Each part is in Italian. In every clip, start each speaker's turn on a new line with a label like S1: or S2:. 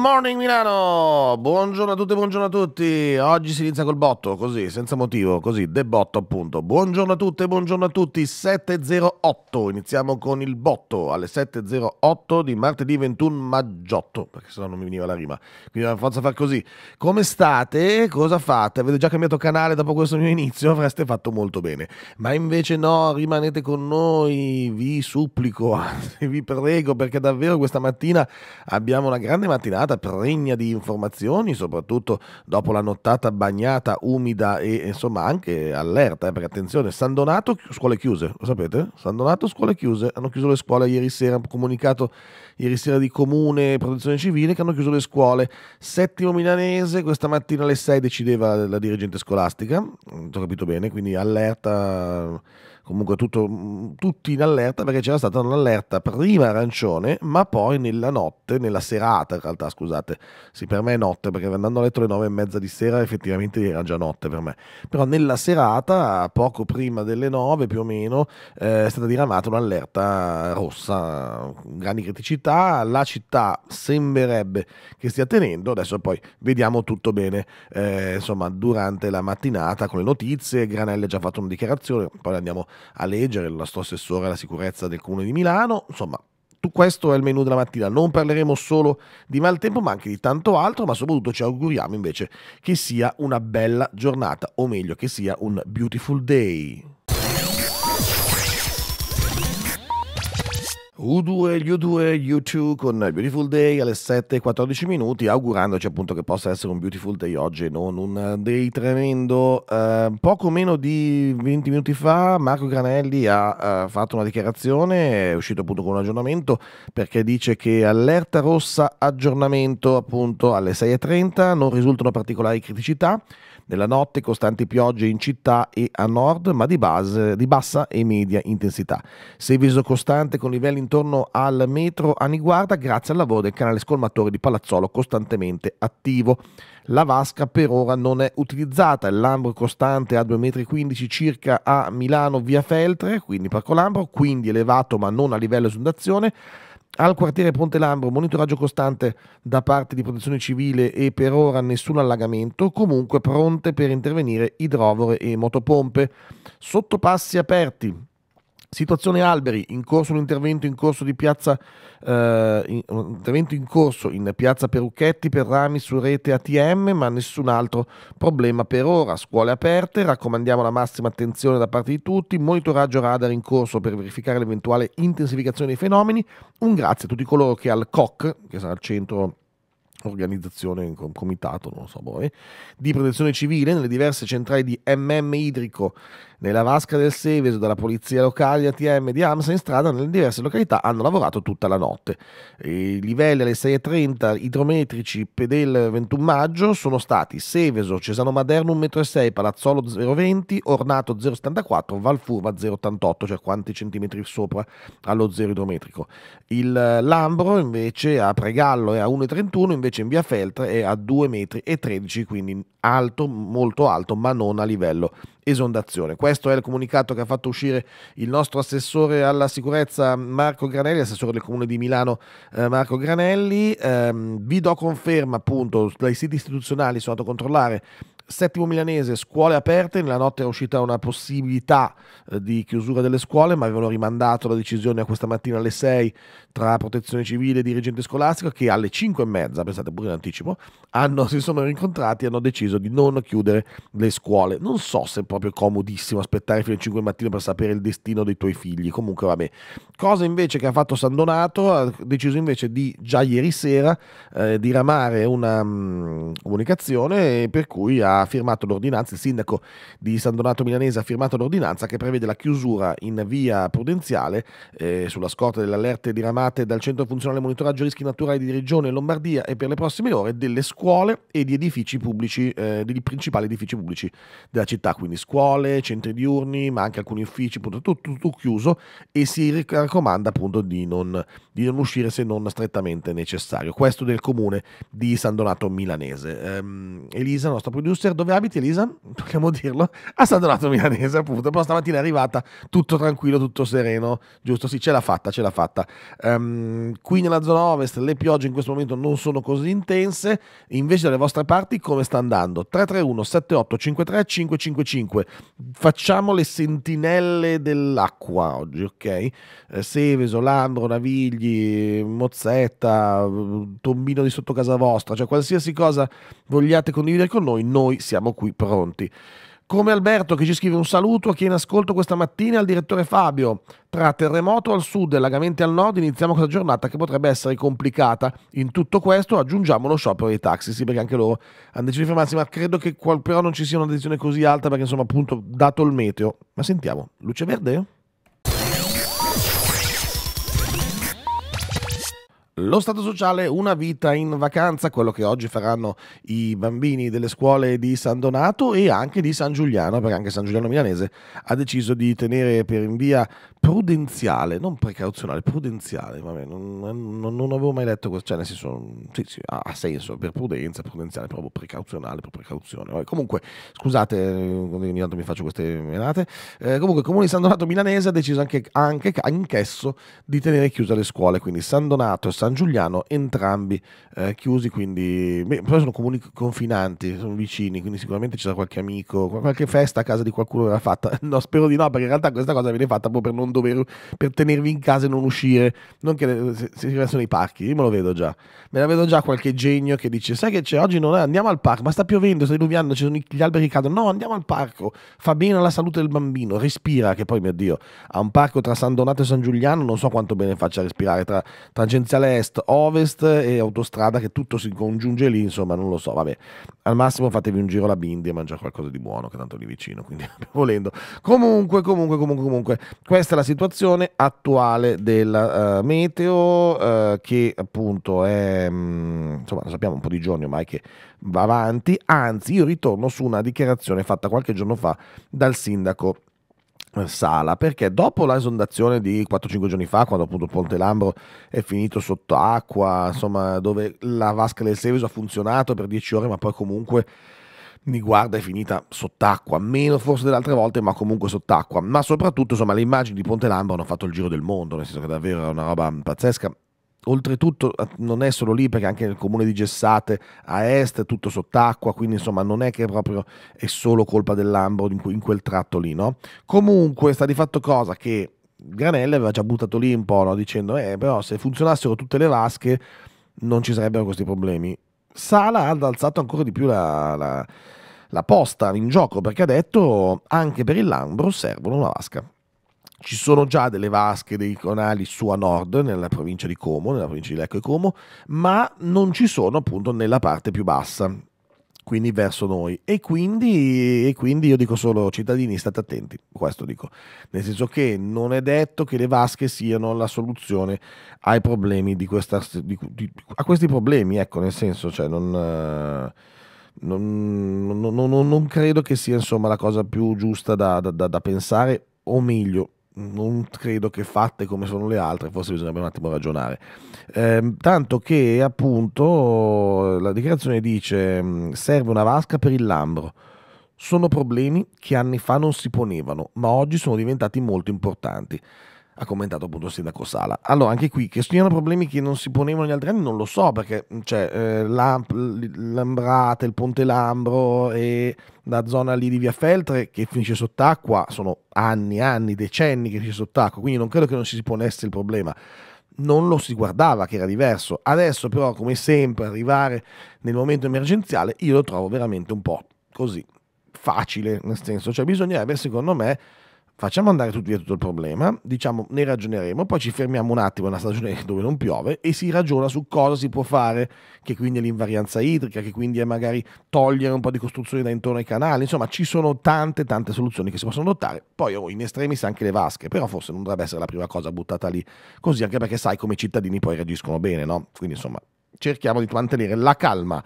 S1: Morning Milano! Buongiorno a tutte, buongiorno a tutti. Oggi si inizia col botto, così, senza motivo, così, de botto appunto. Buongiorno a tutte, buongiorno a tutti. 7.08, iniziamo con il botto alle 7.08 di martedì 21 maggiotto, perché sennò non mi veniva la rima. Quindi forza far così. Come state? Cosa fate? Avete già cambiato canale dopo questo mio inizio? Avreste fatto molto bene. Ma invece no, rimanete con noi, vi supplico, vi prego, perché davvero questa mattina abbiamo una grande mattinata giornata pregna di informazioni, soprattutto dopo la nottata bagnata, umida e insomma anche allerta, eh, perché attenzione, San Donato, scuole chiuse, lo sapete? San Donato, scuole chiuse, hanno chiuso le scuole ieri sera, hanno comunicato ieri sera di comune e protezione civile che hanno chiuso le scuole. Settimo milanese, questa mattina alle 6 decideva la dirigente scolastica, non mm, ho capito bene, quindi allerta comunque tutto, mm, tutti in allerta perché c'era stata un'allerta prima arancione, ma poi nella notte, nella serata in realtà, scusate, sì per me è notte perché andando a letto alle nove e mezza di sera effettivamente era già notte per me, però nella serata, poco prima delle nove più o meno, eh, è stata diramata un'allerta rossa, grandi criticità, la città sembrerebbe che stia tenendo, adesso poi vediamo tutto bene, eh, insomma, durante la mattinata con le notizie, Granelli ha già fatto una dichiarazione, poi andiamo a a leggere, il nostro assessore alla sicurezza del comune di Milano, insomma questo è il menù della mattina, non parleremo solo di maltempo ma anche di tanto altro, ma soprattutto ci auguriamo invece che sia una bella giornata, o meglio che sia un beautiful day. U2, gli U2, U2 con Beautiful Day alle 7.14 minuti, augurandoci appunto che possa essere un Beautiful Day oggi non un day tremendo. Uh, poco meno di 20 minuti fa Marco Granelli ha uh, fatto una dichiarazione, è uscito appunto con un aggiornamento perché dice che allerta rossa aggiornamento appunto alle 6.30, non risultano particolari criticità. Nella notte costanti piogge in città e a nord, ma di, base, di bassa e media intensità. Seviso costante con livelli intorno al metro a Niguarda grazie al lavoro del canale scolmatore di Palazzolo costantemente attivo. La vasca per ora non è utilizzata, il lambro costante a 2,15 m circa a Milano via Feltre, quindi Parco Lambro, quindi elevato ma non a livello esundazione al quartiere Ponte Lambro monitoraggio costante da parte di protezione civile e per ora nessun allagamento, comunque pronte per intervenire idrovore e motopompe. Sottopassi aperti Situazione alberi, in corso un intervento in corso di piazza eh, in, un intervento in corso in piazza Perucchetti per rami su rete ATM, ma nessun altro problema per ora. Scuole aperte, raccomandiamo la massima attenzione da parte di tutti, monitoraggio radar in corso per verificare l'eventuale intensificazione dei fenomeni. Un grazie a tutti coloro che al COC, che sarà il centro organizzazione, comitato, non so voi, di protezione civile nelle diverse centrali di MM Idrico, nella vasca del Seveso, dalla polizia locale, ATM di AMSA in strada, nelle diverse località hanno lavorato tutta la notte. I livelli alle 6.30 idrometrici del 21 maggio sono stati Seveso, Cesano Maderno 1,6 m, Palazzolo 0,20, Ornato 0,74, Valfurva 0,88, cioè quanti centimetri sopra allo zero idrometrico. Il Lambro invece a Pregallo è a 1,31, invece invece in via Feltre è a 2,13 metri, quindi alto, molto alto, ma non a livello esondazione. Questo è il comunicato che ha fatto uscire il nostro assessore alla sicurezza Marco Granelli, assessore del comune di Milano eh, Marco Granelli. Eh, vi do conferma appunto dai siti istituzionali, sono andato a controllare Settimo milanese, scuole aperte, nella notte è uscita una possibilità eh, di chiusura delle scuole, ma avevano rimandato la decisione a questa mattina alle 6 tra protezione civile e dirigente scolastico che alle 5 e mezza, pensate pure in anticipo, hanno, si sono rincontrati e hanno deciso di non chiudere le scuole. Non so se è proprio comodissimo aspettare fino alle 5 di mattina per sapere il destino dei tuoi figli, comunque vabbè. Cosa invece che ha fatto San Donato, ha deciso invece di già ieri sera eh, diramare una mh, mm, comunicazione per cui ha firmato l'ordinanza, il sindaco di San Donato Milanese ha firmato l'ordinanza che prevede la chiusura in via prudenziale eh, sulla scorta delle allerte diramate dal Centro Funzionale Monitoraggio Rischi Naturali di Regione Lombardia e per le prossime ore delle scuole e di edifici pubblici, eh, dei principali edifici pubblici della città, quindi scuole, centri diurni, ma anche alcuni uffici, appunto tutto, tutto chiuso e si raccomanda appunto di non, di non uscire se non strettamente necessario. Questo del comune di San Donato Milanese. Eh, Elisa, nostra producer, Mister dove abiti Elisa? Dobbiamo dirlo. A San Donato Milanese, appunto. Però stamattina è arrivata tutto tranquillo, tutto sereno. Giusto, sì, ce l'ha fatta, ce l'ha fatta. Um, qui nella zona ovest le piogge in questo momento non sono così intense. Invece dalle vostre parti come sta andando? 331 78 555. Facciamo le sentinelle dell'acqua oggi, ok? Eh, Seveso, Lambro, Navigli, Mozzetta, mm, Tombino di sotto casa vostra, cioè qualsiasi cosa vogliate condividere con noi, noi noi siamo qui pronti. Come Alberto che ci scrive un saluto a chi è in ascolto questa mattina, al direttore Fabio. Tra terremoto al sud e lagamenti al nord iniziamo questa giornata che potrebbe essere complicata. In tutto questo aggiungiamo lo sciopero dei taxi, sì perché anche loro hanno deciso di fermarsi, ma credo che però non ci sia una decisione così alta perché insomma appunto dato il meteo. Ma sentiamo, luce verde? Lo Stato sociale, una vita in vacanza, quello che oggi faranno i bambini delle scuole di San Donato e anche di San Giuliano, perché anche San Giuliano Milanese ha deciso di tenere per in via prudenziale, non precauzionale, prudenziale, vabbè, non, non, non, avevo mai letto questo, cioè nel senso, sì, sì, ha senso, per prudenza, prudenziale, proprio precauzionale, per precauzione. Vabbè, comunque, scusate, eh, ogni tanto mi faccio queste menate, eh, comunque il Comune di San Donato Milanese ha deciso anche, anche anch'esso di tenere chiuse le scuole, quindi San Donato, e San San Giuliano, entrambi eh, chiusi, quindi beh, sono comuni confinanti, sono vicini, quindi sicuramente c'è qualche amico, qualche festa a casa di qualcuno verrà fatta. No, spero di no, perché in realtà questa cosa viene fatta proprio per non dover, per tenervi in casa e non uscire, non che eh, se, si riversano i parchi, io me lo vedo già, me la vedo già qualche genio che dice, sai che c'è, oggi non è, andiamo al parco, ma sta piovendo, sta diluviando, ci sono gli alberi che cadono, no, andiamo al parco, fa bene alla salute del bambino, respira, che poi, mio Dio, a un parco tra San Donato e San Giuliano non so quanto bene faccia respirare, tra tangenziale est-ovest e autostrada che tutto si congiunge lì, insomma non lo so, vabbè, al massimo fatevi un giro alla Bindi e mangiare qualcosa di buono che tanto lì vicino, quindi volendo. Comunque, comunque, comunque, comunque, questa è la situazione attuale del uh, meteo uh, che appunto è, mh, mm, insomma lo sappiamo un po' di giorni ormai che va avanti, anzi io ritorno su una dichiarazione fatta qualche giorno fa dal sindaco sala perché dopo la esondazione di 4-5 giorni fa quando appunto il Ponte Lambro è finito sotto acqua insomma dove la vasca del Seveso ha funzionato per 10 ore ma poi comunque mi guarda è finita sott'acqua, meno forse delle altre volte, ma comunque sott'acqua. Ma soprattutto, insomma, le immagini di Ponte Lambro hanno fatto il giro del mondo, nel senso che davvero era una roba pazzesca. Oltretutto eh, non è solo lì perché anche nel comune di Gessate a est è tutto sott'acqua, quindi insomma non è che proprio è solo colpa dell'Ambro in, quel tratto lì, no? Comunque sta di fatto cosa che Granelli aveva già buttato lì un po', no? Dicendo, eh però se funzionassero tutte le vasche non ci sarebbero questi problemi. Sala ha alzato ancora di più la, la, la posta in gioco perché ha detto anche per il Lambro servono una vasca. Ci sono già delle vasche, dei canali su a nord, nella provincia di Como, nella provincia di Lecco e Como, ma non ci sono appunto nella parte più bassa, quindi verso noi. E quindi, e quindi, io dico solo, cittadini, state attenti, questo dico. Nel senso che non è detto che le vasche siano la soluzione ai problemi di questa... Di, di, a questi problemi, ecco, nel senso, cioè non... non, non, non credo che sia insomma la cosa più giusta da, da, da pensare, o meglio, non credo che fatte come sono le altre, forse bisognerebbe un attimo ragionare. Eh, tanto che appunto la dichiarazione dice mm, serve una vasca per il lambro. Sono problemi che anni fa non si ponevano, ma oggi sono diventati molto importanti ha commentato appunto il sindaco Sala. Allora, anche qui, che siano problemi che non si ponevano negli altri anni non lo so, perché c'è cioè, eh, l'Ambrate, il Ponte Lambro e la zona lì di Via Feltre che finisce sott'acqua, sono anni, anni, decenni che finisce sott'acqua, quindi non credo che non si ponesse il problema non lo si guardava che era diverso. Adesso però, come sempre, arrivare nel momento emergenziale io lo trovo veramente un po' così facile, nel senso, cioè bisognerebbe secondo me Facciamo andare via tutto il problema, diciamo ne ragioneremo, poi ci fermiamo un attimo in una stagione dove non piove e si ragiona su cosa si può fare, che quindi è l'invarianza idrica, che quindi è magari togliere un po' di costruzione da intorno ai canali, insomma ci sono tante tante soluzioni che si possono adottare, poi oh, in estremis anche le vasche, però forse non dovrebbe essere la prima cosa buttata lì, così anche perché sai come i cittadini poi reagiscono bene, no? Quindi insomma cerchiamo di mantenere la calma.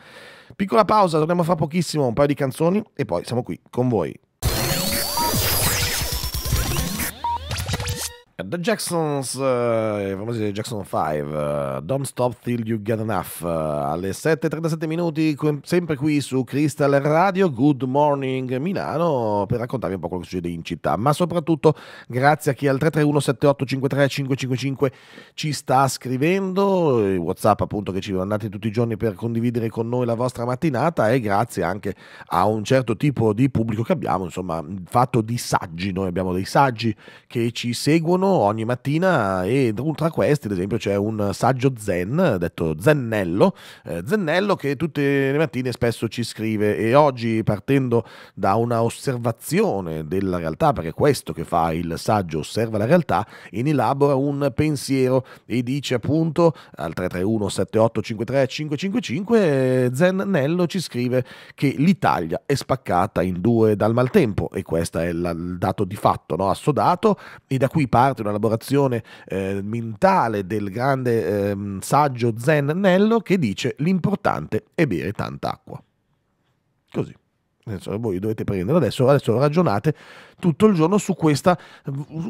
S1: Piccola pausa, torniamo fra pochissimo un paio di canzoni e poi siamo qui con voi. Eh, The Jacksons, eh, i famosi Jackson 5, eh, Don't Stop Till You Get Enough, eh, alle 7.37 minuti, sempre qui su Crystal Radio, Good Morning Milano, per raccontarvi un po' quello che succede in città, ma soprattutto grazie a chi al 331-7853-555 ci sta scrivendo, i eh, Whatsapp appunto che ci mandate tutti i giorni per condividere con noi la vostra mattinata e grazie anche a un certo tipo di pubblico che abbiamo, insomma, fatto di saggi, noi abbiamo dei saggi che ci seguono fanno ogni mattina e tra questi ad esempio c'è un saggio zen, detto Zennello, eh, Zennello che tutte le mattine spesso ci scrive e oggi partendo da una osservazione della realtà, perché è questo che fa il saggio, osserva la realtà, in elabora un pensiero e dice appunto al 331 7853 555 Zennello ci scrive che l'Italia è spaccata in due dal maltempo e questo è il dato di fatto no? assodato e da qui parte parte di un'elaborazione eh, mentale del grande eh, saggio Zen Nello che dice l'importante è bere tanta acqua. Così. voi dovete prendere adesso, adesso ragionate tutto il giorno su questa,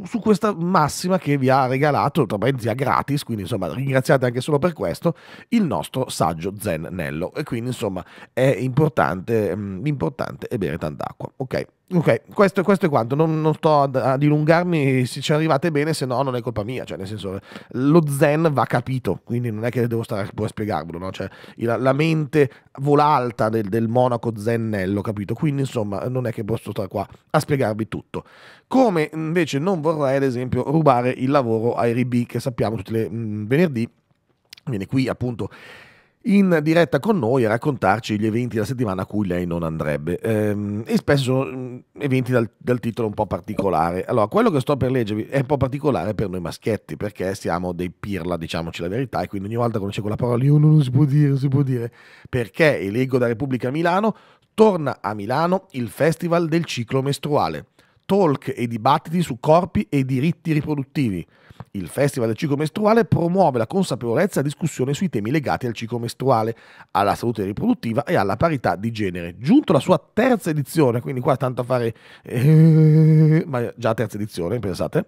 S1: su questa massima che vi ha regalato, tra parentesi a gratis, quindi insomma ringraziate anche solo per questo, il nostro saggio Zen Nello. E quindi insomma è importante, mh, mm, importante è bere tant'acqua, Ok. Ok, questo, questo, è quanto, non, non sto ad, a dilungarmi, se ci arrivate bene, se no non è colpa mia, cioè nel senso lo zen va capito, quindi non è che devo stare poi a spiegarvelo, no? cioè, la, la, mente vola alta del, del monaco zennello, capito? Quindi insomma non è che posso stare qua a spiegarvi tutto tutto. Come invece non vorrei, ad esempio, rubare il lavoro ai RB che sappiamo tutti i mm, venerdì, viene qui appunto in diretta con noi a raccontarci gli eventi della settimana a cui lei non andrebbe. Ehm, e spesso sono mm, eventi dal, dal, titolo un po' particolare. Allora, quello che sto per leggervi è un po' particolare per noi maschietti, perché siamo dei pirla, diciamoci la verità, e quindi ogni volta che c'è quella parola io non si può dire, non si può dire, perché e leggo da Repubblica Milano, torna a Milano il Festival del Ciclo Mestruale talk e dibattiti su corpi e diritti riproduttivi. Il Festival del Ciclo Mestruale promuove la consapevolezza e la discussione sui temi legati al ciclo mestruale, alla salute riproduttiva e alla parità di genere. Giunto la sua terza edizione, quindi qua tanto a fare... Eh, ma già terza edizione, pensate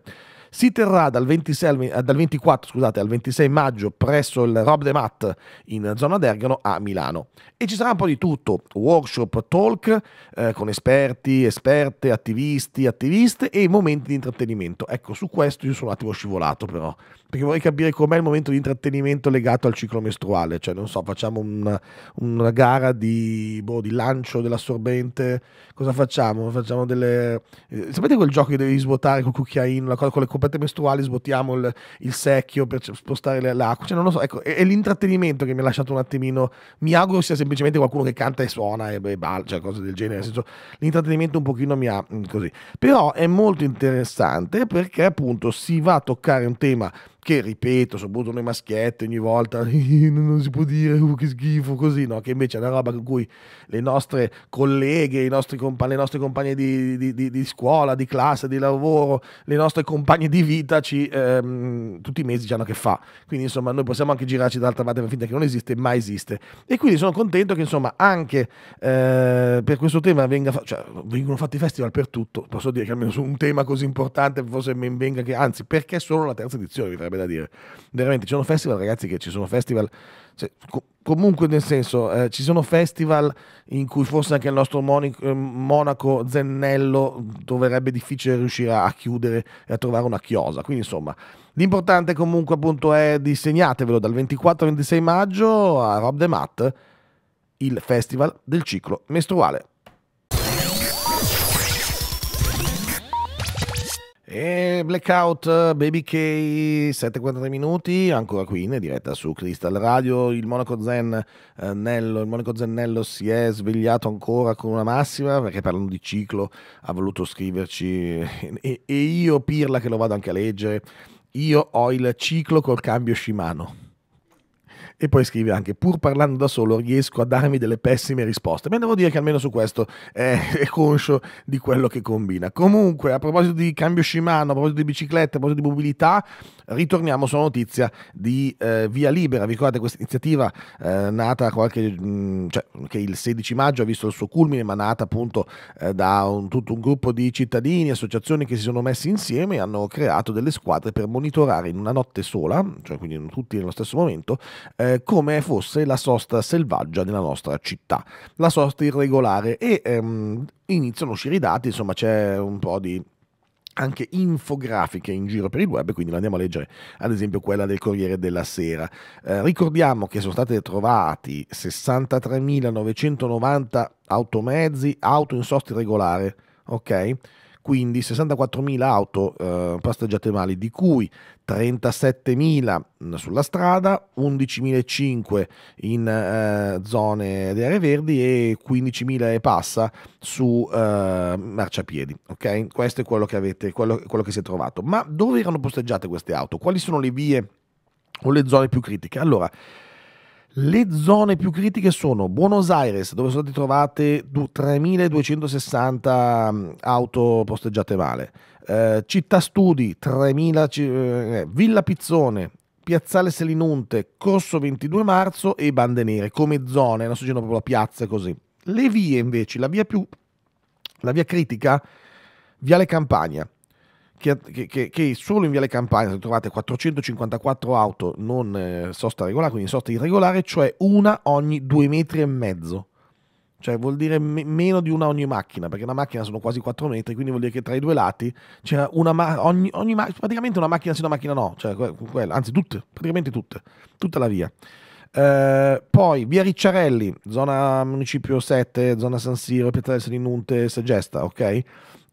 S1: si terrà dal, 26 al, eh, dal 24 scusate, al 26 maggio presso il Rob de Mat in zona d'Ergano a Milano. E ci sarà un po' di tutto, workshop, talk eh, con esperti, esperte, attivisti, attiviste e momenti di intrattenimento. Ecco, su questo io sono un attimo scivolato però, perché vorrei capire com'è il momento di intrattenimento legato al ciclo mestruale, cioè non so, facciamo una, una gara di, boh, di, lancio dell'assorbente, cosa facciamo? Facciamo delle... Eh, sapete quel gioco che devi svuotare col cucchiaino, la cosa, con le coperte mestruali svuotiamo il, il secchio per spostare l'acqua, cioè non lo so, ecco, è, è, l'intrattenimento che mi ha lasciato un attimino, mi auguro sia semplicemente qualcuno che canta e suona e, e balla, cioè cose del genere, nel senso l'intrattenimento un pochino mi ha mm, così, però è molto interessante perché appunto si va a toccare un tema che ripeto, soprattutto noi maschietti ogni volta non si può dire uh, che schifo così, no? che invece è una roba con cui le nostre colleghe, compa- le nostre compagne di, di, di, di, scuola, di classe, di lavoro, le nostre compagne di vita ci, ehm, tutti i mesi ci hanno a che fa. Quindi insomma noi possiamo anche girarci dall'altra parte per finta che non esiste, ma esiste. E quindi sono contento che insomma anche eh, per questo tema venga fa- cioè, vengono fatti festival per tutto, posso dire che almeno su un tema così importante forse mi venga che, anzi perché solo la terza edizione vi farebbe verrebbe da dire. Veramente ci sono festival, ragazzi, che ci sono festival. Cioè, co- comunque, nel senso, eh, ci sono festival in cui forse anche il nostro monico, ehm, monaco Zennello dovrebbe difficile riuscire a chiudere e a trovare una chiosa. Quindi, insomma. L'importante comunque appunto è disegnatevelo dal 24 al 26 maggio a Rob De Matt, il festival del ciclo mestruale. E Blackout, Baby K, 7 7.43 minuti, ancora qui in diretta su Crystal Radio. Il Monaco, Zen, eh, Nello, il Monaco Zennello si è svegliato ancora con una massima perché parlando di ciclo ha voluto scriverci e, e io Pirla che lo vado anche a leggere. Io ho il ciclo col cambio Shimano. E poi scrive anche, pur parlando da solo riesco a darmi delle pessime risposte. Beh, devo dire che almeno su questo è, eh, è conscio di quello che combina. Comunque, a proposito di cambio Shimano, a proposito di biciclette, a proposito di mobilità, ritorniamo sulla notizia di eh, Via Libera. Vi ricordate questa iniziativa eh, nata qualche... Mh, mm, cioè, che il 16 maggio ha visto il suo culmine, ma nata appunto eh, da un, tutto un gruppo di cittadini, associazioni che si sono messi insieme e hanno creato delle squadre per monitorare in una notte sola, cioè quindi tutti nello stesso momento, eh, eh, come fosse la sosta selvaggia della nostra città, la sosta irregolare e ehm, iniziano a uscire i dati, insomma c'è un po' di anche infografiche in giro per il web, quindi andiamo a leggere ad esempio quella del Corriere della Sera. Eh, ricordiamo che sono stati trovati 63.990 automezzi, auto in sosta irregolare, ok? quindi 64.000 auto eh, parcheggiate male, di cui 37.000 mm, sulla strada, 11.500 in eh, zone di aree verdi e 15.000 e passa su eh, marciapiedi. Okay? Questo è quello che, avete, quello, quello che si è trovato. Ma dove erano posteggiate queste auto? Quali sono le vie o le zone più critiche? Allora, le zone più critiche sono Buenos Aires, dove sono state trovate 3.260 mm, auto posteggiate male, eh, Città Studi, 3.000, eh, Villa Pizzone, Piazzale Selinunte, Corso 22 Marzo e Bande Nere, come zone, non adesso girano proprio la piazza così. Le vie invece, la via più, la via critica, Viale Campania, che, che, che, solo in Viale Campania trovate 454 auto non eh, sosta regolare, quindi sosta irregolare, cioè una ogni due metri e mezzo. Cioè vuol dire me- meno di una ogni macchina, perché una macchina sono quasi 4 metri, quindi vuol dire che tra i due lati c'era una ma- ogni, ogni ma- praticamente una macchina sì, una macchina no, cioè quella, anzi tutte, praticamente tutte, tutta la via. Eh, poi via Ricciarelli, zona municipio 7, zona San Siro, Pietrelsa di Nunte, Segesta, ok?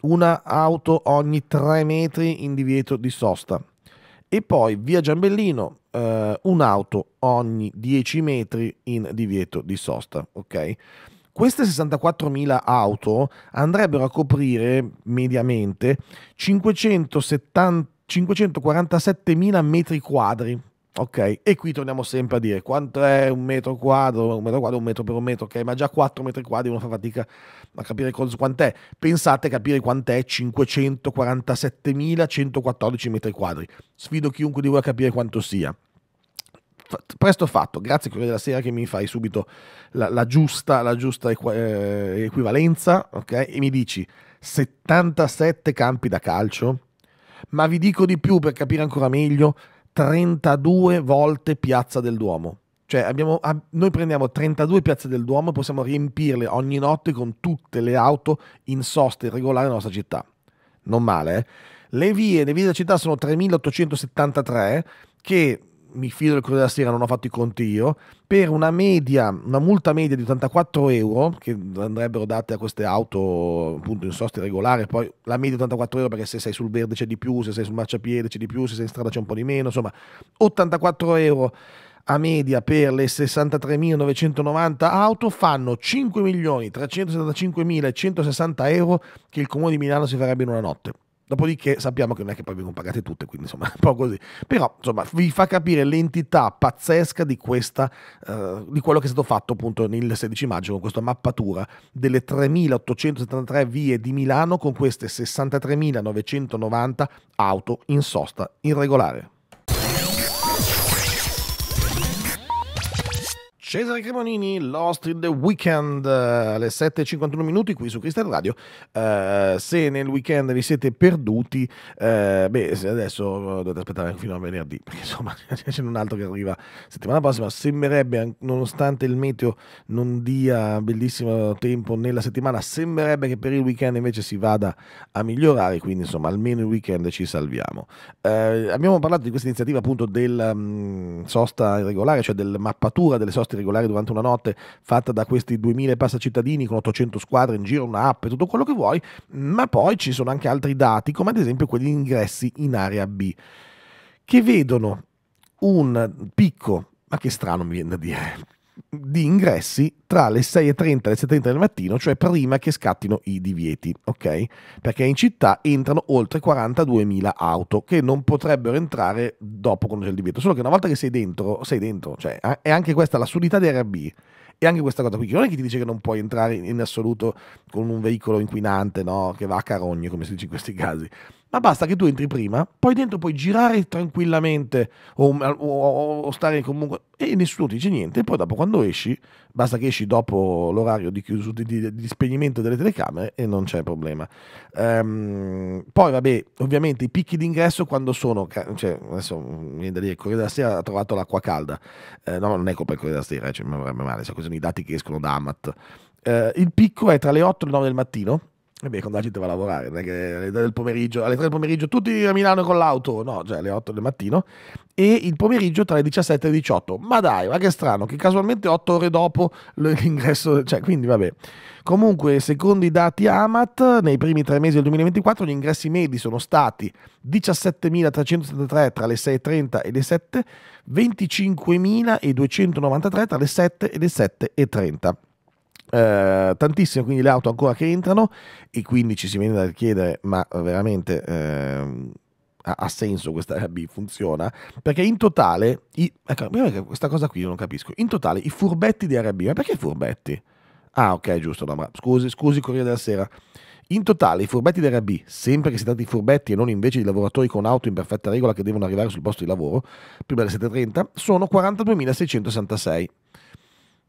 S1: una auto ogni 3 metri in divieto di sosta. E poi via Giambellino, eh, un'auto ogni 10 metri in divieto di sosta. Ok? Queste 64.000 auto andrebbero a coprire mediamente 570, 547.000 metri quadri Ok, e qui torniamo sempre a dire quanto è un metro quadro, un metro quadro, un metro per un metro, ok, ma già 4 metri quadri uno fa fatica a capire quant'è. Pensate a capire quant'è 547.114 metri quadri. Sfido chiunque di voi a capire quanto sia. Presto fatto, grazie Corriere della Sera che mi fai subito la, la giusta, la giusta equa, eh, equivalenza, ok? E mi dici 77 campi da calcio, ma vi dico di più per capire ancora meglio, 32 volte Piazza del Duomo. Cioè abbiamo, noi prendiamo 32 piazze del Duomo e possiamo riempirle ogni notte con tutte le auto in sosta irregolare nella nostra città. Non male, eh? Le vie, le vie della città sono 3873 che mi fido del Corriere della Sera, non ho fatto i conti io, per una media, una multa media di 84 euro, che andrebbero date a queste auto appunto in sosta regolare, poi la media di 84 euro perché se sei sul verde c'è di più, se sei sul marciapiede c'è di più, se sei in strada c'è un po' di meno, insomma 84 euro a media per le 63.990 auto fanno 5.375.160 euro che il comune di Milano si farebbe in una notte. Dopodiché sappiamo che non è che poi vengono pagate tutte, quindi insomma un po' così. Però insomma vi fa capire l'entità pazzesca di, questa, eh, di quello che è stato fatto appunto il 16 maggio con questa mappatura delle 3.873 vie di Milano con queste 63.990 auto in sosta irregolare. Cesare Cremonini, Lost in the Weekend eh, alle 7.51 minuti qui su Crystal Radio. Uh, se nel weekend vi siete perduti, uh, beh, adesso dovete aspettare fino a venerdì, perché insomma c'è un altro che arriva settimana prossima. Sembrerebbe, nonostante il meteo non dia bellissimo tempo nella settimana, sembrerebbe che per il weekend invece si vada a migliorare, quindi insomma almeno il weekend ci salviamo. Uh, abbiamo parlato di questa iniziativa appunto della um, mm, sosta regolare, cioè del mappatura delle soste regolari regolare durante una notte fatta da questi 2000 passacittadini con 800 squadre in giro, un'app e tutto quello che vuoi, ma poi ci sono anche altri dati come ad esempio quelli di ingressi in area B che vedono un picco ma che strano mi viene da dire, di ingressi tra le 6.30 e le 7.30 del mattino, cioè prima che scattino i divieti, ok? Perché in città entrano oltre 42.000 auto che non potrebbero entrare dopo quando c'è il divieto, solo che una volta che sei dentro, sei dentro, cioè eh, è anche questa l'assurdità dei RB. E anche questa cosa qui, che non è che ti dice che non puoi entrare in assoluto con un veicolo inquinante, no? Che va a carogne, come si dice in questi casi ma basta che tu entri prima, poi dentro puoi girare tranquillamente o, o, o stare comunque e nessuno ti dice niente, e poi dopo quando esci, basta che esci dopo l'orario di, chiusura, di, di, di spegnimento delle telecamere e non c'è problema. Um, poi vabbè, ovviamente i picchi d'ingresso quando sono, cioè, adesso viene da dire, Corriere della Sera ha trovato l'acqua calda, eh, no non è colpa del Corriere della Sera, eh, cioè, mi avrebbe male, sono i dati che escono da Amat. Uh, il picco è tra le 8 e le 9 del mattino, e beh, quando la gente va a lavorare, non è che alle 3 del pomeriggio, alle 3 del pomeriggio tutti a Milano con l'auto, no, cioè alle 8 del mattino, e il pomeriggio tra le 17 e le 18. Ma dai, ma che strano, che casualmente 8 ore dopo l'ingresso, cioè quindi vabbè. Comunque, secondo i dati AMAT, nei primi tre mesi del 2024 gli ingressi medi sono stati 17.373 tra le 6.30 e le 7, 25.293 tra le 7 e le 7.30. Eh, tantissime quindi le auto ancora che entrano e quindi ci si viene da chiedere ma veramente eh, ha, ha, senso questa RB funziona perché in totale i, ecco, questa cosa qui io non capisco in totale i furbetti di RB ma perché furbetti? ah ok giusto no, ma scusi scusi Corriere della Sera in totale i furbetti di RB, sempre che si tratti di furbetti e non invece di lavoratori con auto in perfetta regola che devono arrivare sul posto di lavoro prima delle 7.30, sono 42.666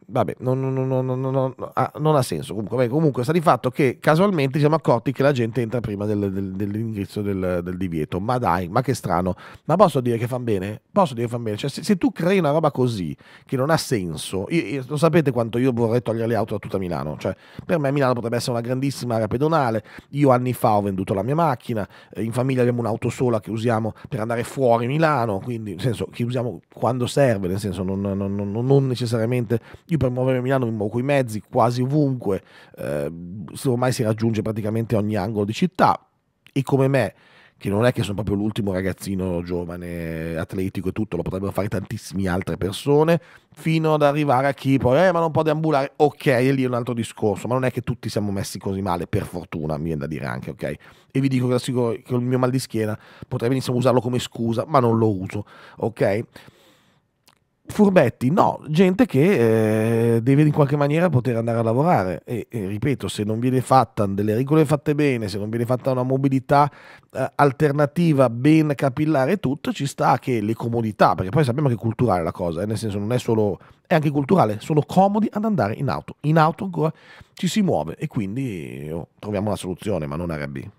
S1: vabbè, non, non, non, non, ah, ha senso. Comunque, beh, comunque sta di fatto che casualmente ci siamo accorti che la gente entra prima del, del, dell'indirizzo del, del, divieto. Ma dai, ma che strano. Ma posso dire che fan bene? Posso dire che fan bene? Cioè, se, se, tu crei una roba così che non ha senso, io, io, lo sapete quanto io vorrei togliere le auto da tutta Milano. Cioè, per me Milano potrebbe essere una grandissima area pedonale. Io anni fa ho venduto la mia macchina, eh, in famiglia abbiamo un'auto sola che usiamo per andare fuori Milano, quindi nel senso che usiamo quando serve, nel senso non, non necessariamente io per muovere a Milano mi muovo con i mezzi quasi ovunque, eh, ormai si raggiunge praticamente ogni angolo di città e come me, che non è che sono proprio l'ultimo ragazzino giovane, atletico e tutto, lo potrebbero fare tantissime altre persone, fino ad arrivare a chi poi, eh ma non può deambulare, ok, e lì è un altro discorso, ma non è che tutti siamo messi così male, per fortuna, mi viene da dire anche, ok? E vi dico che, che il mio mal di schiena potrei benissimo usarlo come scusa, ma non lo uso, ok? furbetti, no, gente che eh, deve in qualche maniera poter andare a lavorare e, e, ripeto, se non viene fatta delle regole fatte bene, se non viene fatta una mobilità eh, alternativa ben capillare tutto, ci sta che le comodità, perché poi sappiamo che è culturale la cosa, eh, nel senso non è solo, è anche culturale, sono comodi ad andare in auto, in auto ancora ci si muove e quindi oh, troviamo la soluzione, ma non a rabbia.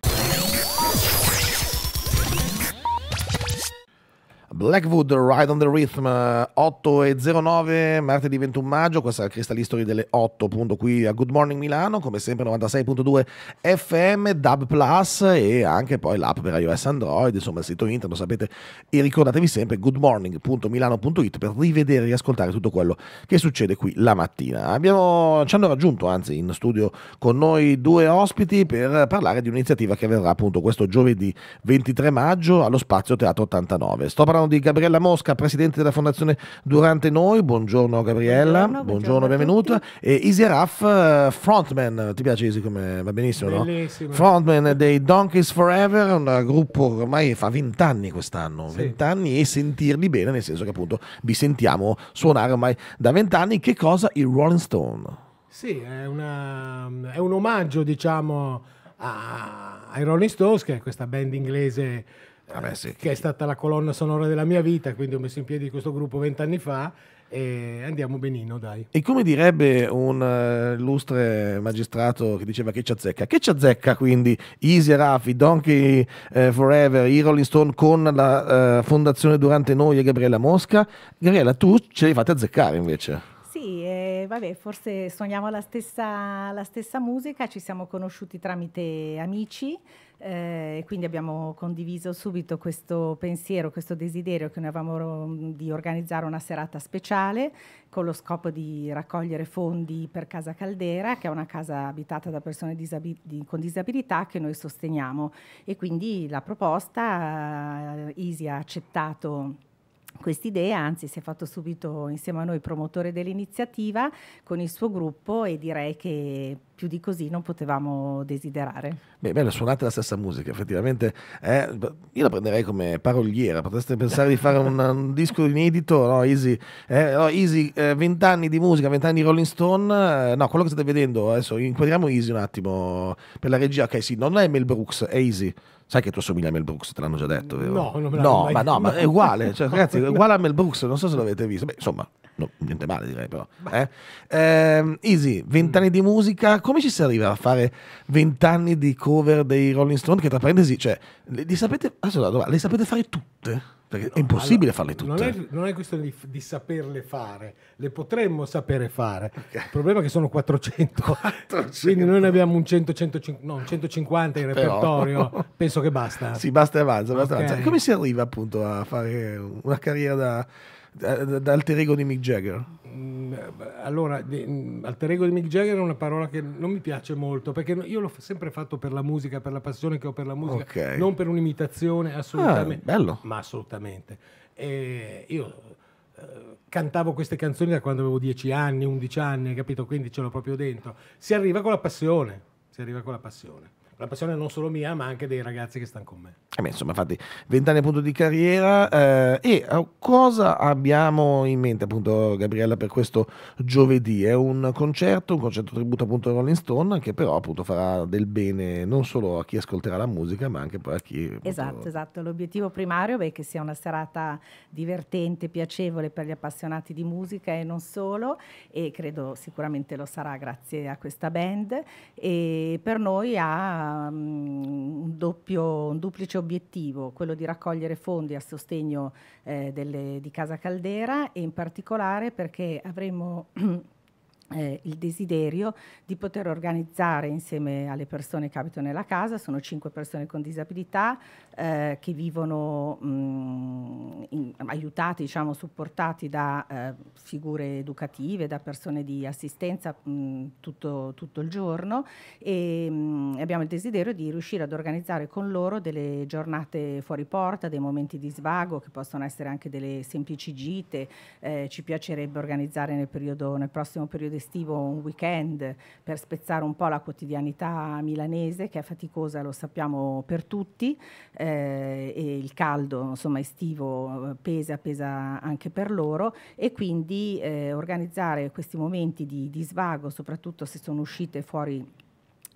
S1: Blackwood Ride on the Rhythm 8 e 09, martedì 21 maggio questa è la Crystal History delle 8 appunto qui a Good Morning Milano come sempre 96.2 FM Dub Plus e anche poi l'app per iOS Android insomma il sito internet lo sapete e ricordatevi sempre goodmorning.milano.it per rivedere e ascoltare tutto quello che succede qui la mattina Abbiamo, ci hanno raggiunto anzi in studio con noi due ospiti per parlare di un'iniziativa che avverrà appunto questo giovedì 23 maggio allo Spazio Teatro 89 sto parlando mano di Gabriella Mosca, presidente della Fondazione Durante Noi. Buongiorno Gabriella, buongiorno, buongiorno, benvenuta. E Easy Raff, eh, frontman, ti piace Easy come va benissimo, Bellissimo. no? Frontman dei Donkeys Forever, un gruppo che ormai fa vent'anni quest'anno, vent'anni sì. e sentirli bene, nel senso che appunto vi sentiamo suonare ormai da vent'anni. Che cosa il Rolling Stone?
S2: Sì, è, una, è un omaggio diciamo a, ai Rolling Stones, che è questa band inglese eh, vabbè, sì. che è stata la colonna sonora della mia vita, quindi ho messo in piedi questo gruppo vent'anni fa e andiamo benino, dai.
S1: E come direbbe un eh, illustre magistrato che diceva che ci azzecca? Che ci azzecca quindi Easy Raffi, Donkey eh, Forever, i Rolling Stone con la eh, fondazione Durante Noi e Gabriella Mosca? Gabriella, tu ce li fate azzeccare invece.
S3: Sì, eh, vabbè, forse suoniamo la stessa, la stessa musica, ci siamo conosciuti tramite amici eh, quindi abbiamo condiviso subito questo pensiero, questo desiderio che noi avevamo mm, di organizzare una serata speciale con lo scopo di raccogliere fondi per Casa Caldera, che è una casa abitata da persone disabil con disabilità che noi sosteniamo e quindi la proposta Isi eh, ha accettato quest'idea, anzi si è fatto subito insieme a noi promotore dell'iniziativa con il suo gruppo e direi che più di così non potevamo desiderare.
S1: Beh, bello, suonate la stessa musica, effettivamente. Eh, io la prenderei come paroliera, potreste pensare di fare un, un disco inedito, no? Easy, eh, no, Easy eh, 20 anni di musica, 20 anni di Rolling Stone. Eh, no, quello che state vedendo, adesso inquadriamo Easy un attimo per la regia. Ok, sì, non è Mel Brooks, è Easy. Sai che tu assomigli a Mel Brooks, te l'hanno già detto, vero? No, non me no, mai... ma no, ma è uguale, cioè, ragazzi, è uguale a Mel Brooks, non so se l'avete visto. Beh, insomma, no, niente male direi però. Eh? Ehm, easy, 20 anni di musica come ci si arriva a fare vent'anni di cover dei Rolling Stone? Che tra parentesi, cioè, li sapete, allora, le sapete fare tutte? Perché no, è impossibile allora, farle tutte.
S2: Non è, non è questione di, di, saperle fare, le potremmo sapere fare. Okay. Il problema è che sono 400, 400. quindi noi ne abbiamo un, 100, 150, no, un 150 in repertorio. Penso che basta. Sì, basta e avanza. Okay. Come
S1: si arriva appunto a fare una carriera da Dall'alter ego di Mick Jagger?
S2: Mm, allora, mm, alter ego di Mick Jagger è una parola che non mi piace molto perché io l'ho sempre fatto per la musica, per la passione che ho per la musica, okay. non per un'imitazione assolutamente. Ah, ma assolutamente. E io eh, cantavo queste canzoni da quando avevo 10 anni, 11 anni, capito? Quindi ce l'ho proprio dentro. Si arriva con la passione, si arriva con la passione una passione non solo mia, ma anche dei ragazzi che stanno con me.
S1: Eh beh, insomma, infatti, vent'anni appunto di carriera. Eh, e eh, cosa abbiamo in mente, appunto, Gabriella, per questo giovedì? È un concerto, un concerto tributo appunto a Rolling Stone, che però appunto farà del bene non solo a chi ascolterà la musica, ma anche poi a chi. Appunto... Esatto, esatto.
S3: L'obiettivo primario è che sia una serata divertente, piacevole per gli appassionati di musica e non solo, e credo sicuramente lo sarà grazie a questa band. E per noi ha un, doppio, un, duplice obiettivo, quello di raccogliere fondi a sostegno eh, delle, di Casa Caldera e in particolare perché avremo eh, il desiderio di poter organizzare insieme alle persone che abitano nella casa, sono cinque persone con disabilità eh, che vivono mh, mm, in, aiutati, diciamo, supportati da eh, figure educative, da persone di assistenza mh, mm, tutto, tutto, il giorno e mh, mm, abbiamo il desiderio di riuscire ad organizzare con loro delle giornate fuori porta, dei momenti di svago che possono essere anche delle semplici gite, eh, ci piacerebbe organizzare nel, periodo, nel prossimo periodo estivo un weekend per spezzare un po' la quotidianità milanese che è faticosa, lo sappiamo per tutti, eh, e il caldo insomma, estivo eh, pesa, pesa anche per loro e quindi eh, organizzare questi momenti di, di svago, soprattutto se sono uscite fuori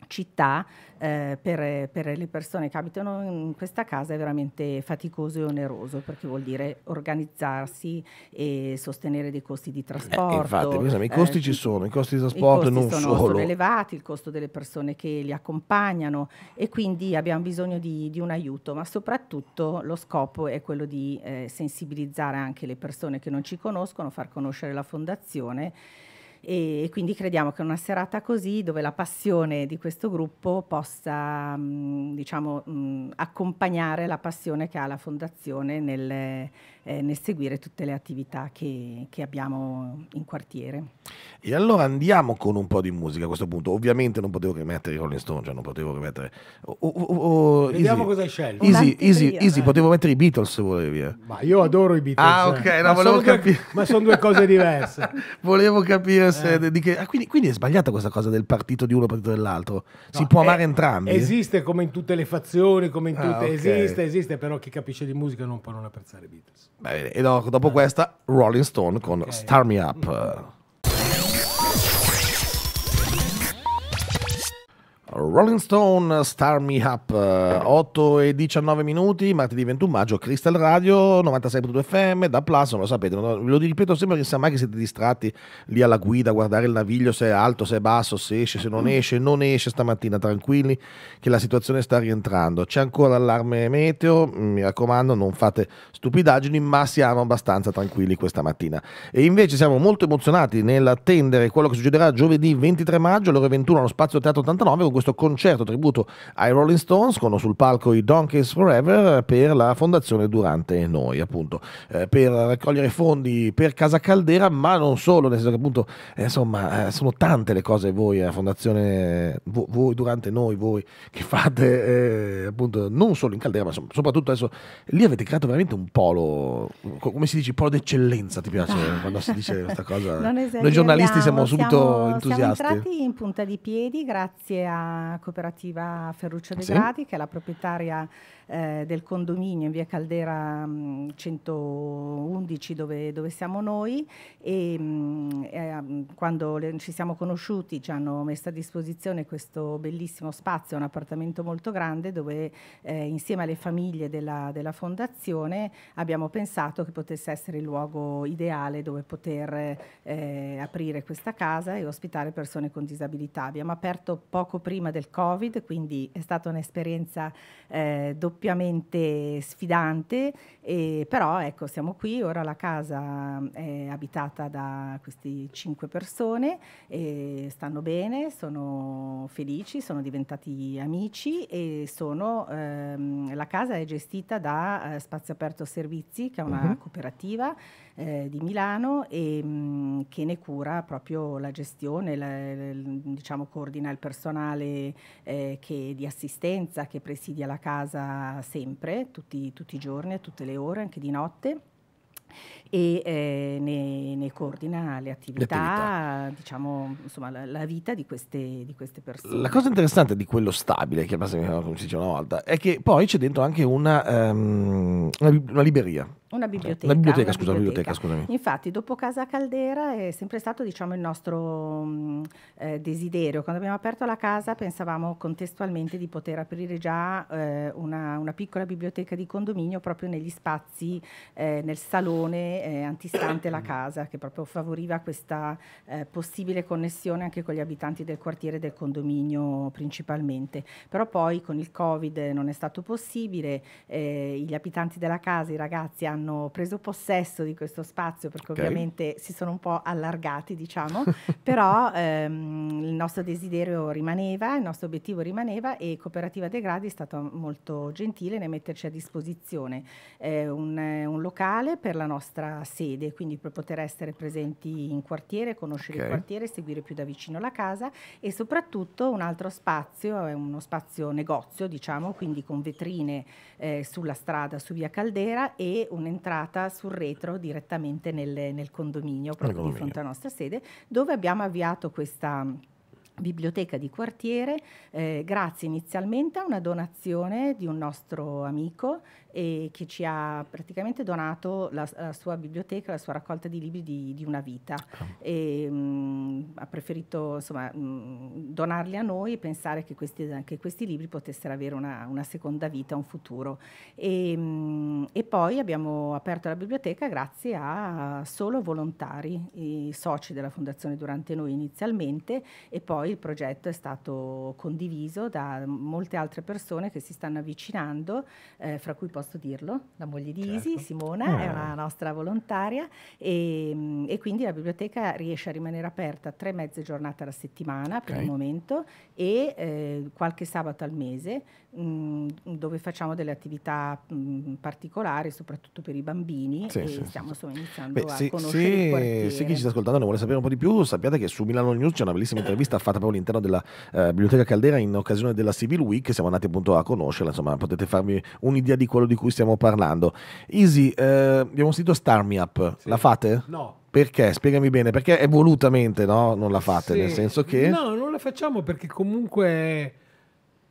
S3: città eh, per, per, le persone che abitano in questa casa è veramente faticoso e oneroso perché vuol dire organizzarsi e sostenere dei costi di eh, trasporto. Eh, infatti, i costi ci sono, i costi di trasporto costi non sono, solo. sono elevati, il costo delle persone che li accompagnano e quindi abbiamo bisogno di, di un aiuto, ma soprattutto lo scopo è quello di eh, sensibilizzare anche le persone che non ci conoscono, far conoscere la fondazione e quindi crediamo che una serata così dove la passione di questo gruppo possa mh, mm, diciamo, mh, mm, accompagnare la passione che ha la fondazione nel eh, nel seguire tutte le attività che, che, abbiamo in quartiere.
S1: E allora andiamo con un po' di musica a questo punto. Ovviamente non potevo che mettere i Rolling Stone, cioè non potevo che mettere... Oh, oh, oh, Vediamo easy. cosa hai scelto. Easy, easy, easy, potevo mettere i Beatles se volevi. Eh. Ma io adoro i Beatles. Ah eh. ok, no, ma volevo capire. Due, ma sono due cose diverse. volevo capire se... Eh. Che... Ah, quindi, quindi, è sbagliata questa cosa del partito di uno e partito dell'altro. Si può amare entrambi.
S2: Esiste come in tutte le fazioni, come in ah, tutte... Ah, okay. Esiste, esiste, però chi capisce di musica non può non apprezzare i Beatles.
S1: E dopo ah. questa Rolling Stone con Star Me Up. Mm. Rolling Stone, Star Me Up, 8 eh, e 19 minuti, martedì 21 maggio, Crystal Radio, 96.2 FM, da Plus, non lo sapete, ve lo ripeto sempre perché sa mai che siete distratti lì alla guida, a guardare il naviglio se è alto, se è basso, se esce, se non esce, non esce stamattina, tranquilli che la situazione sta rientrando. C'è ancora l'allarme meteo, mm, mi raccomando non fate stupidaggini, ma siamo abbastanza tranquilli questa mattina. E invece siamo molto emozionati nell'attendere quello che succederà giovedì 23 maggio alle ore 21 allo Spazio Teatro 89 questo concerto tributo ai Rolling Stones con sul palco i Donkeys Forever per la fondazione Durante Noi, appunto, eh, per raccogliere fondi per Casa Caldera, ma non solo, nel senso che appunto, eh, insomma, eh, sono tante le cose voi, la eh, fondazione, voi, voi, Durante Noi, voi che fate eh, appunto non solo in Caldera, ma so, soprattutto adesso lì avete creato veramente un polo, come si dice, polo d'eccellenza, ti piace ah. quando si dice questa cosa? Noi giornalisti siamo subito siamo, entusiasti. Siamo entrati
S3: in punta di piedi grazie a cooperativa Ferruccio De Gradi, sì. che è la proprietaria eh, del condominio in via Caldera mh, 111 dove, dove, siamo noi e mh, eh, quando le, ci siamo conosciuti ci hanno messo a disposizione questo bellissimo spazio, un appartamento molto grande dove eh, insieme alle famiglie della, della, fondazione abbiamo pensato che potesse essere il luogo ideale dove poter eh, aprire questa casa e ospitare persone con disabilità. Abbiamo aperto poco prima del Covid, quindi è stata un'esperienza eh, doppia doppiamente sfidante, e, però ecco siamo qui, ora la casa eh, è abitata da queste cinque persone, stanno bene, sono felici, sono diventati amici e sono, ehm, la casa è gestita da eh, Spazio Aperto Servizi, che è una uh mhm. -huh. cooperativa eh, di Milano e mh, mm, che ne cura proprio la gestione, la, diciamo coordina il personale eh, che, di assistenza che presidia la casa sempre, tutti, tutti i giorni, a tutte le ore, anche di notte e eh, ne, ne, coordina le attività, le diciamo, insomma, la, la vita di queste, di queste, persone. La cosa
S1: interessante di quello stabile, che come si diceva una volta, è che poi c'è dentro anche una, um, una, una libreria.
S3: Una biblioteca. Una biblioteca, una scusa, biblioteca. biblioteca scusami. Infatti, dopo Casa Caldera è sempre stato diciamo, il nostro mh, mm, eh, desiderio. Quando abbiamo aperto la casa pensavamo contestualmente di poter aprire già eh, una, una, piccola biblioteca di condominio proprio negli spazi, eh, nel salone eh, antistante la casa, che proprio favoriva questa eh, possibile connessione anche con gli abitanti del quartiere del condominio principalmente. Però poi con il Covid non è stato possibile, eh, gli abitanti della casa, i ragazzi hanno hanno preso possesso di questo spazio perché okay. ovviamente si sono un po' allargati, diciamo, però ehm, il nostro desiderio rimaneva, il nostro obiettivo rimaneva e Cooperativa De Gradi è stata molto gentile nel metterci a disposizione eh, un, un, locale per la nostra sede, quindi per poter essere presenti in quartiere, conoscere okay. il quartiere, seguire più da vicino la casa e soprattutto un altro spazio, è uno spazio negozio, diciamo, quindi con vetrine eh, sulla strada su via Caldera e un un'entrata sul retro direttamente nel, nel condominio, proprio condominio. di fronte alla nostra sede, dove abbiamo avviato questa biblioteca di quartiere, eh, grazie inizialmente a una donazione di un nostro amico eh, che ci ha praticamente donato la, la, sua biblioteca, la sua raccolta di libri di, di una vita. E, mh, ah. ehm, ha preferito insomma, mh, mm, donarli a noi e pensare che questi, che questi libri potessero avere una, una, seconda vita, un futuro. E, ehm, mh, e, poi abbiamo aperto la biblioteca grazie a solo volontari, i soci della Fondazione Durante Noi inizialmente e poi poi il progetto è stato condiviso da molte altre persone che si stanno avvicinando, eh, fra cui posso dirlo, la moglie di certo. Isi, Simona, ah. è una nostra volontaria e, mm, e, quindi la biblioteca riesce a rimanere aperta tre mezze giornate alla settimana okay. per il momento e eh, qualche sabato al mese mh, mm, dove facciamo delle attività mh, mm, particolari, soprattutto per i bambini sì, e sì, stiamo sì. iniziando Beh, a se, conoscere se, il quartiere. Se chi ci sta
S1: ascoltando ne vuole sapere un po' di più, sappiate che su Milano News c'è una bellissima intervista fatta proprio all'interno della eh, Biblioteca Caldera in occasione della Civil Week, siamo andati appunto a conoscerla, insomma potete farvi un'idea di quello di cui stiamo parlando. Easy, eh, abbiamo sentito Star Me Up, sì. la fate? No. Perché? Spiegami bene, perché è volutamente, no? Non la fate, sì. nel senso che... No,
S2: non la facciamo perché comunque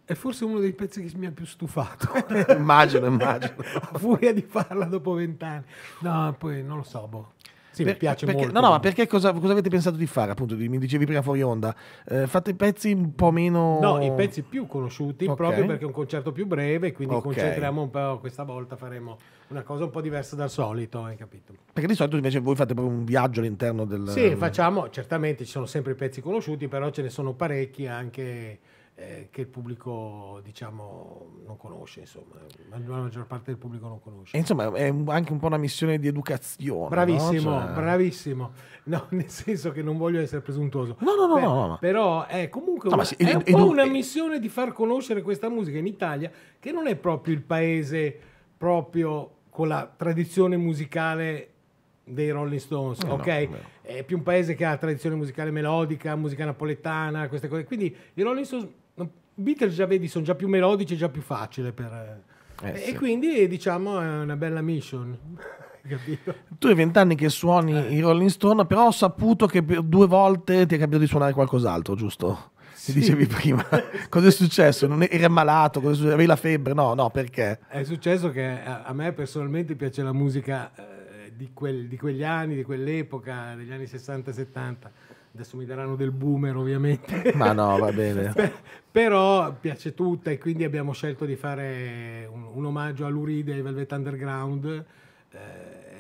S2: è forse uno dei pezzi che mi ha più stufato. immagino, immagino. A furia di farla dopo vent'anni. No, poi non lo so, boh. Sì, per, mi piace perché, molto. No, no, ma
S1: perché cosa, cosa, avete pensato di fare? Appunto, mi dicevi prima fuori onda, eh, fate pezzi un po' meno... No, i pezzi più conosciuti, okay. proprio perché
S2: è un concerto più breve, quindi okay. concentriamo un po', questa volta faremo una cosa un po' diversa dal solito, hai capito?
S1: Perché di solito invece voi fate proprio un viaggio all'interno del... Sì,
S2: facciamo, certamente ci sono sempre i pezzi conosciuti, però ce ne sono parecchi anche eh, che il pubblico diciamo non conosce, insomma, la maggior parte del pubblico non conosce.
S1: E insomma, è anche un po' una
S2: missione di educazione. Bravissimo, no? cioè... bravissimo. No, nel senso che non voglio essere presuntuoso. No, no, no, Beh, no, no Però è comunque una, sì, è un edu- una missione di far conoscere questa musica in Italia, che non è proprio il paese proprio con la tradizione musicale dei Rolling Stones, no, ok? No, è più un paese che ha tradizione musicale melodica, musica napoletana, queste cose. Quindi i Rolling Stones Beatles già vedi sono già più melodici, già più facile per... Eh, e sì. quindi diciamo è una bella mission. Capito?
S1: Tu hai vent'anni che suoni eh. i Rolling Stone, però ho saputo che per due volte ti è capitato di suonare qualcos'altro, giusto? Sì. dicevi prima, cosa è successo? Non eri malato? Avevi la febbre? No, no, perché?
S2: È successo che a me personalmente piace la musica eh, di, quel, di quegli anni, di quell'epoca, degli anni 60-70 adesso mi daranno del boomer ovviamente. Ma no, va bene. Però piace tutta e quindi abbiamo scelto di fare un, un omaggio a Luride e ai Velvet Underground. Eh,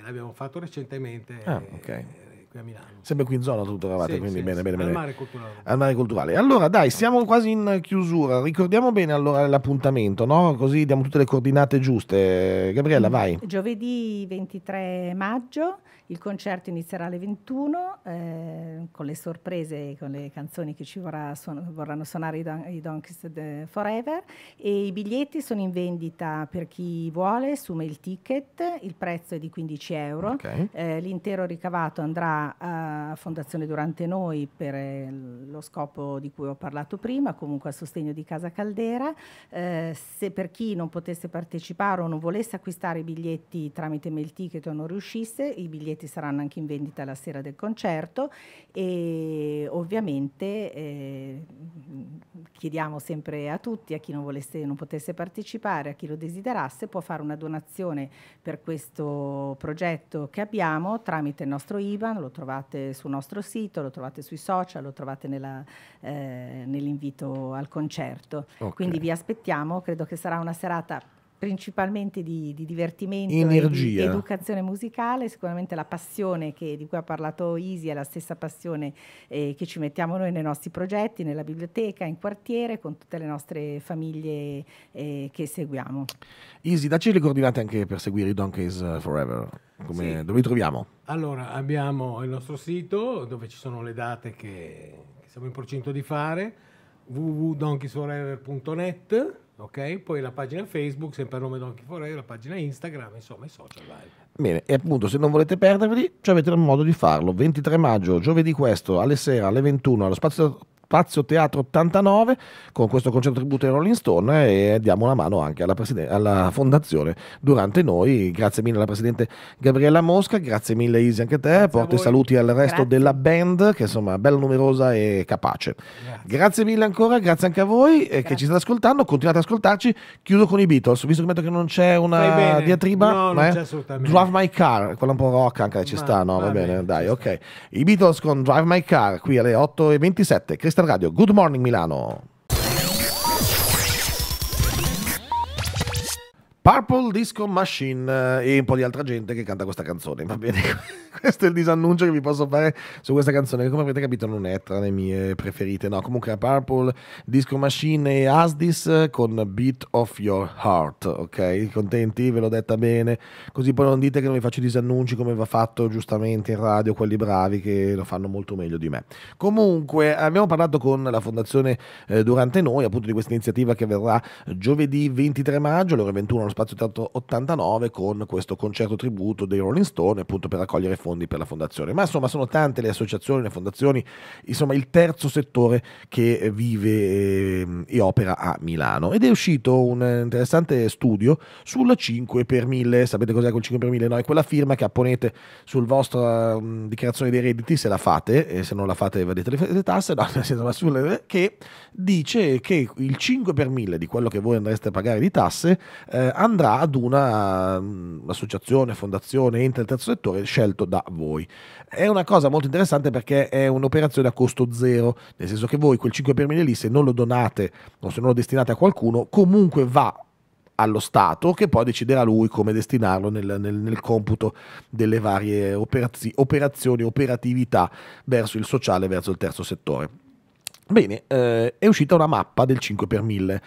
S2: l'abbiamo fatto recentemente. Ah,
S1: ok qui a Milano. Sempre qui in zona tutto, trovate, sì, quindi sì, bene, sì. bene, bene. Al mare culturale. Al mare culturale. Allora dai, siamo quasi in chiusura, ricordiamo bene allora l'appuntamento, no? Così diamo tutte le coordinate giuste. Gabriella, mm, vai.
S3: Giovedì 23 maggio il concerto inizierà alle 21 eh, con le sorprese, con le canzoni che ci vorrà suon vorranno suonare i, don- i Donkeys Forever e i biglietti sono in vendita per chi vuole su Mail Ticket, il prezzo è di 15 euro, okay. eh, l'intero ricavato andrà uh, Fondazione Durante Noi per eh, lo scopo di cui ho parlato prima, comunque a sostegno di Casa Caldera. Eh, se per chi non potesse partecipare o non volesse acquistare i biglietti tramite mail ticket o non riuscisse, i biglietti saranno anche in vendita la sera del concerto e ovviamente eh, chiediamo sempre a tutti, a chi non, volesse, non potesse partecipare, a chi lo desiderasse, può fare una donazione per questo progetto che abbiamo tramite il nostro IBAN, lo lo trovate sul nostro sito, lo trovate sui social, lo trovate eh, nell'invito al concerto. Okay. Quindi vi aspettiamo, credo che sarà una serata principalmente di, di divertimento Energia. e di educazione musicale, sicuramente la passione che, di cui ha parlato Isi è la stessa passione eh, che ci mettiamo noi nei nostri progetti, nella biblioteca, in quartiere, con tutte le nostre famiglie eh, che seguiamo.
S1: Isi, dacci le coordinate anche per seguire i Donkeys eh, Forever, Come, sì. dove li troviamo?
S2: Allora, abbiamo il nostro sito dove ci sono le date che, che siamo in procinto di fare, www.donkeysforever.net ok? Poi la pagina Facebook, sempre a nome Don Chiforelli, la pagina Instagram, insomma i social live. Bene,
S1: e appunto se non volete perdervi, cioè avete il modo di farlo. 23 maggio, giovedì questo, alle sera, alle 21, allo spazio Spazio Teatro 89 con questo concerto tributo ai Rolling Stone eh, e diamo una mano anche alla, alla, fondazione durante noi. Grazie mille alla Presidente Gabriella Mosca, grazie mille Isi anche a te, grazie i saluti al resto grazie. della band che insomma è bella numerosa e capace. Grazie, grazie mille ancora, grazie anche a voi eh, che ci state ascoltando, continuate ad ascoltarci, chiudo con i Beatles, visto che non c'è una diatriba, no, ma non assolutamente. Drive My Car, quella un po' rock anche ci ma, sta, no? Va, va bene, bene, dai, ok. I Beatles con Drive My Car qui alle 8.27. Radio. Good morning Milano. Purple Disco Machine eh, e un po' di altra gente che canta questa canzone, va bene? Questo è il disannuncio che vi posso fare su questa canzone, che come avete capito non è tra le mie preferite, no? Comunque Purple Disco Machine e Asdis eh, con Beat of Your Heart, ok? Contenti? Ve l'ho detta bene? Così poi non dite che non vi faccio disannunci come va fatto giustamente in radio quelli bravi che lo fanno molto meglio di me. Comunque abbiamo parlato con la Fondazione eh, Durante Noi appunto di questa iniziativa che verrà giovedì 23 maggio, alle ore 21 allo Spazio Teatro 89 con questo concerto tributo dei Rolling Stone appunto per raccogliere fondi per la fondazione. Ma insomma sono tante le associazioni, le fondazioni, insomma il terzo settore che vive ehm, e opera a Milano. Ed è uscito un interessante studio sul 5 per 1000, sapete cos'è quel 5 per 1000? No, è quella firma che apponete sul vostro mh, ehm, dichiarazione dei redditi se la fate e se non la fate vedete le, tasse, no, senso, sulle, che dice che il 5 per 1000 di quello che voi andreste a pagare di tasse eh, andrà ad una um, associazione, fondazione, ente del terzo settore scelto da voi. È una cosa molto interessante perché è un'operazione a costo zero, nel senso che voi quel 5 per mille lì se non lo donate o se non lo destinate a qualcuno comunque va allo Stato che poi deciderà lui come destinarlo nel, nel, nel computo delle varie operazio, operazioni, operatività verso il sociale, verso il terzo settore. Bene, eh, è uscita una mappa del 5 per 1000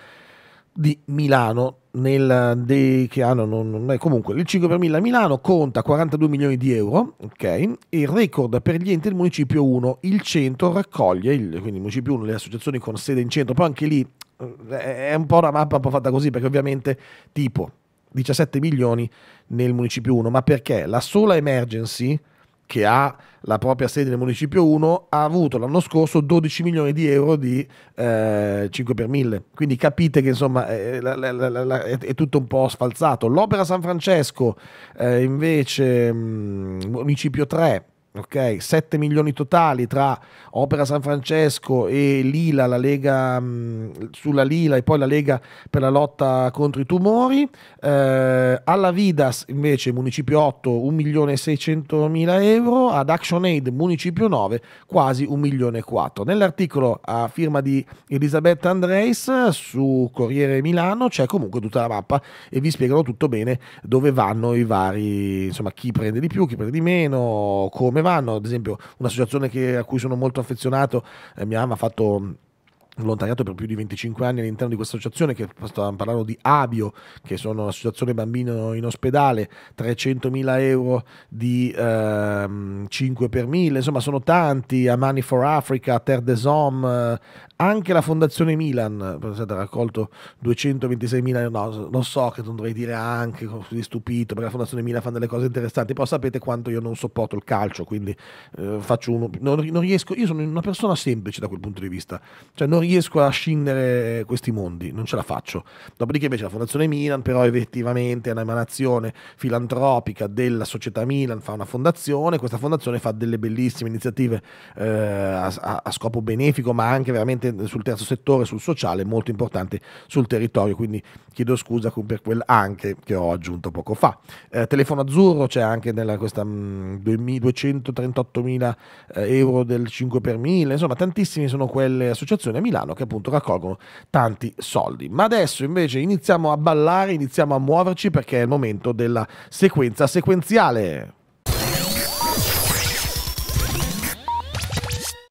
S1: di Milano nel, dei, che hanno, non, non è, comunque il 5 per 1000 a Milano conta 42 milioni di euro, ok? Il record per gli enti del municipio 1, il centro raccoglie, il, quindi il municipio 1, le associazioni con sede in centro, poi anche lì eh, è un po' una mappa un po' fatta così perché ovviamente tipo 17 milioni nel municipio 1, ma perché la sola emergency che ha la propria sede nel Municipio 1, ha avuto l'anno scorso 12 milioni di euro di eh, 5 per 1000. Quindi capite che insomma è, eh, è, è, tutto un po' sfalzato. L'Opera San Francesco eh, invece, mh, mm, Municipio 3, ok? 7 milioni totali tra Opera San Francesco e Lila, la Lega mh, mm, sulla Lila e poi la Lega per la lotta contro i tumori. Eh, alla Vidas invece Municipio 8 1 milione e 600 mila euro, ad Action Aid Municipio 9 quasi 1 milione e 4. Nell'articolo a firma di Elisabetta Andreis su Corriere Milano c'è comunque tutta la mappa e vi spiegano tutto bene dove vanno i vari, insomma chi prende di più, chi prende di meno, come come vanno, ad esempio un'associazione che, a cui sono molto affezionato eh, mi ha fatto volontariato per più di 25 anni all'interno di questa associazione che stavamo parlando di Abio che sono l'associazione bambino in ospedale 300.000 euro di ehm, 5 per 1000 insomma sono tanti a Money for Africa Terre des Hommes eh, anche la fondazione Milan ha raccolto 226.000 no, lo so che non dovrei dire anche così stupito perché la fondazione Milan fa delle cose interessanti però sapete quanto io non sopporto il calcio quindi eh, faccio uno non, non, riesco io sono una persona semplice da quel punto di vista cioè non riesco a scindere questi mondi, non ce la faccio. Dopodiché invece la Fondazione Milan però effettivamente è un'emanazione filantropica della società Milan, fa una fondazione, questa fondazione fa delle bellissime iniziative eh, a, a, scopo benefico ma anche veramente sul terzo settore, sul sociale, molto importante sul territorio, quindi chiedo scusa per quel anche che ho aggiunto poco fa. Eh, telefono azzurro c'è anche nella, questa mh, mm, eh, 238.000 euro del 5 per 1000, insomma tantissime sono quelle associazioni. A Milan Milano che appunto raccolgono tanti soldi. Ma adesso invece iniziamo a ballare, iniziamo a muoverci perché è il momento della sequenza sequenziale.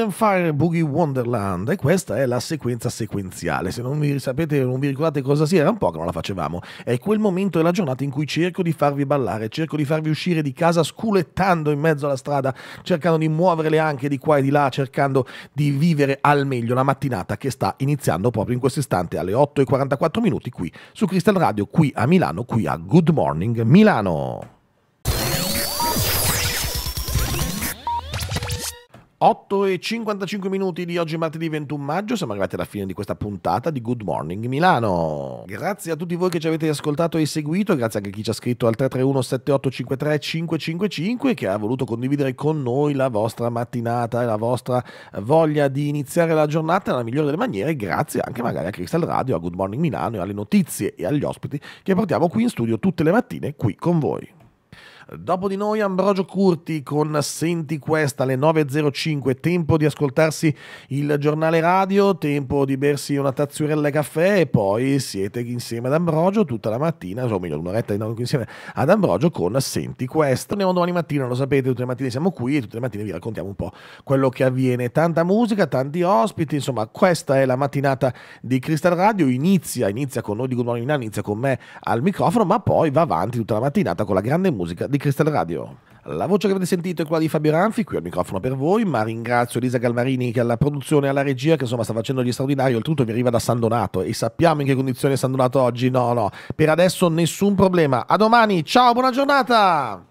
S1: Fire Boogie Wonderland e questa è la sequenza sequenziale. Se non vi sapete, non vi ricordate cosa sia, era un po' che non la facevamo. È quel momento della giornata in cui cerco di farvi ballare, cerco di farvi uscire di casa sculettando in mezzo alla strada, cercando di muovere le anche di qua e di là, cercando di vivere al meglio la mattinata che sta iniziando proprio in questo istante alle 8 e 44 minuti qui su Crystal Radio, qui a Milano, qui a Good Morning Milano. 8 e 55 minuti di oggi martedì 21 maggio, siamo arrivati alla fine di questa puntata di Good Morning Milano. Grazie a tutti voi che ci avete ascoltato e seguito, grazie anche a chi ci ha scritto al 331 7853 555 che ha voluto condividere con noi la vostra mattinata e la vostra voglia di iniziare la giornata nella migliore delle maniere, grazie anche magari a Crystal Radio, a Good Morning Milano e alle notizie e agli ospiti che portiamo qui in studio tutte le mattine qui con voi. Dopo di noi Ambrogio Curti con Senti questa alle 9.05, tempo di ascoltarsi il giornale radio, tempo di bersi una tazzurella e caffè e poi siete insieme ad Ambrogio tutta la mattina, o meglio un'oretta di noi insieme ad Ambrogio con Senti questa. Torniamo domani mattina, lo sapete, tutte le mattine siamo qui e tutte le mattine vi raccontiamo un po' quello che avviene. Tanta musica, tanti ospiti, insomma questa è la mattinata di Crystal Radio, inizia, inizia con noi di Good Morning Nina, inizia con me al microfono, ma poi va avanti tutta la mattinata con la grande musica di Cristal Radio. La voce che avete sentito è quella di Fabio Ranfi, qui al microfono per voi, ma ringrazio Elisa Galmarini che alla produzione e alla regia, che insomma sta facendo gli straordinari, oltretutto mi arriva da San Donato e sappiamo in che condizione è San Donato oggi, no no, per adesso nessun problema. A domani, ciao, buona giornata!